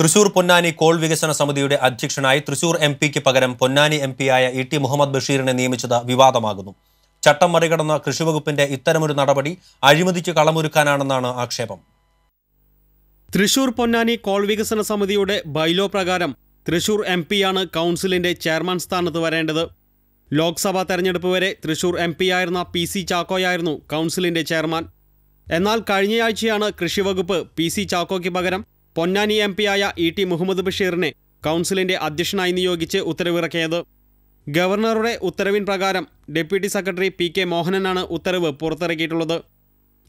Thrissur Ponnani call വികസന സമിതിയുടെ അധ്യക്ഷനായി തൃശൂർ എം പിക്ക് പകരം പൊന്നാനി എം പിയായ ഇ ടി മുഹമ്മദ് ബഷീറിനെ നിയമിച്ചത് വിവാദമാകുന്നു ചട്ടം മറികടന്ന കൃഷിവകുപ്പിന്റെ ഇത്തരമൊരു നടപടി അഴിമതിക്ക് കളമൊരുക്കാനാണെന്നാണ് ആക്ഷേപം തൃശൂർ പൊന്നാനി കോൾ വികസന സമിതിയുടെ ബൈലോ പ്രകാരം തൃശൂർ എം പിയാണ് കൗൺസിലിന്റെ ചെയർമാൻ സ്ഥാനത്ത് വരേണ്ടത് ലോക്സഭാ തെരഞ്ഞെടുപ്പ് വരെ തൃശൂർ എം പിയായിരുന്ന പി സി ചാക്കോയായിരുന്നു കൗൺസിലിന്റെ ചെയർമാൻ എന്നാൽ കഴിഞ്ഞയാഴ്ചയാണ് കൃഷിവകുപ്പ് പി സി ചാക്കോയ്ക്ക് പകരം പൊന്നാനി എം പിയായ ഇ ടി മുഹമ്മദ് ബഷീറിനെ കൗൺസിലിന്റെ അധ്യക്ഷനായി നിയോഗിച്ച് ഉത്തരവിറക്കിയത് ഗവർണറുടെ ഉത്തരവിൻ പ്രകാരം ഡെപ്യൂട്ടി സെക്രട്ടറി പി കെ മോഹനനാണ് ഉത്തരവ് പുറത്തിറക്കിയിട്ടുള്ളത്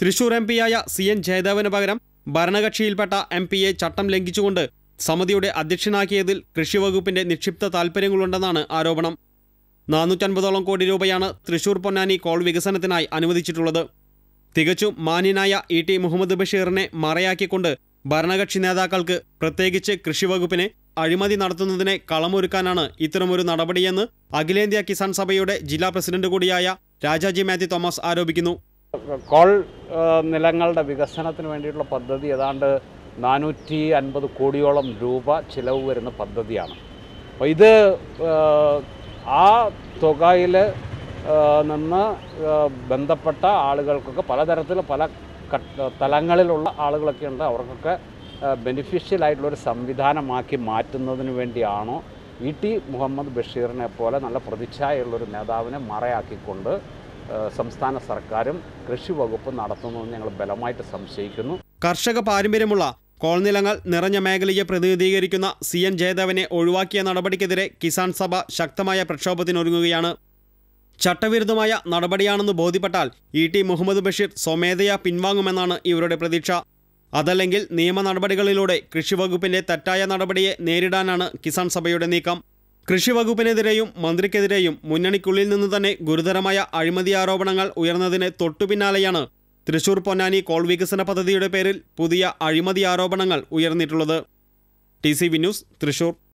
തൃശൂർ എം പിയായ സി എൻ ജയദേവന് പകരം ഭരണകക്ഷിയിൽപ്പെട്ട എം പിയെ ചട്ടം ലംഘിച്ചുകൊണ്ട് സമിതിയുടെ അധ്യക്ഷനാക്കിയതിൽ കൃഷിവകുപ്പിന്റെ നിക്ഷിപ്ത താൽപ്പര്യങ്ങളുണ്ടെന്നാണ് ആരോപണം നാനൂറ്റൻപതോളം കോടി രൂപയാണ് തൃശൂർ പൊന്നാനി കോൾ വികസനത്തിനായി അനുവദിച്ചിട്ടുള്ളത് തികച്ചും മാന്യനായ ഇ ടി മുഹമ്മദ് ബഷീറിനെ മറയാക്കിക്കൊണ്ട് ഭരണകക്ഷി നേതാക്കൾക്ക് പ്രത്യേകിച്ച് കൃഷിവകുപ്പിനെ അഴിമതി നടത്തുന്നതിനെ കളമൊരുക്കാനാണ് ഇത്തരമൊരു നടപടിയെന്ന് അഖിലേന്ത്യാ കിസാൻ സഭയുടെ ജില്ലാ പ്രസിഡന്റ് കൂടിയായ രാജാജി മാത്യു തോമസ് ആരോപിക്കുന്നു കോൾ നിലങ്ങളുടെ വികസനത്തിന് വേണ്ടിയിട്ടുള്ള പദ്ധതി ഏതാണ്ട് നാനൂറ്റി അൻപത് കോടിയോളം രൂപ ചിലവ് വരുന്ന പദ്ധതിയാണ് അപ്പോൾ ഇത് ആ തുകയിൽ നിന്ന് ബന്ധപ്പെട്ട ആളുകൾക്കൊക്കെ പലതരത്തിൽ പല തലങ്ങളിലുള്ള ആളുകളൊക്കെ ഉണ്ട് അവർക്കൊക്കെ ബെനിഫിഷ്യൽ ആയിട്ടുള്ള ഒരു സംവിധാനമാക്കി മാറ്റുന്നതിന് വേണ്ടിയാണോ ഇ ടി മുഹമ്മദ് ബഷീറിനെ പോലെ നല്ല പ്രതിച്ഛായുള്ളൊരു നേതാവിനെ മറയാക്കിക്കൊണ്ട് സംസ്ഥാന സർക്കാരും കൃഷി വകുപ്പ് നടത്തുന്നതെന്ന് ഞങ്ങൾ ബലമായിട്ട് സംശയിക്കുന്നു കർഷക പാരമ്പര്യമുള്ള കോൾനിലങ്ങൾ നിറഞ്ഞ മേഖലയെ പ്രതിനിധീകരിക്കുന്ന സി എൻ ജയദേവനെ ഒഴിവാക്കിയ നടപടിക്കെതിരെ കിസാൻ സഭ ശക്തമായ പ്രക്ഷോഭത്തിനൊരുങ്ങുകയാണ് ചട്ടവിരുദ്ധമായ നടപടിയാണെന്ന് ബോധ്യപ്പെട്ടാൽ ഇ ടി മുഹമ്മദ് ബഷീർ സ്വമേധയാ പിൻവാങ്ങുമെന്നാണ് ഇവരുടെ പ്രതീക്ഷ അതല്ലെങ്കിൽ നിയമ നടപടികളിലൂടെ കൃഷിവകുപ്പിന്റെ തെറ്റായ നടപടിയെ നേരിടാനാണ് കിസാൻ സഭയുടെ നീക്കം കൃഷിവകുപ്പിനെതിരെയും മന്ത്രിക്കെതിരെയും മുന്നണിക്കുള്ളിൽ നിന്ന് തന്നെ ഗുരുതരമായ അഴിമതി ആരോപണങ്ങൾ ഉയർന്നതിന് തൊട്ടുപിന്നാലെയാണ് തൃശൂർ പൊന്നാനി കോൾ വികസന പദ്ധതിയുടെ പേരിൽ പുതിയ അഴിമതി ആരോപണങ്ങൾ ഉയർന്നിട്ടുള്ളത് T C V news Thrissur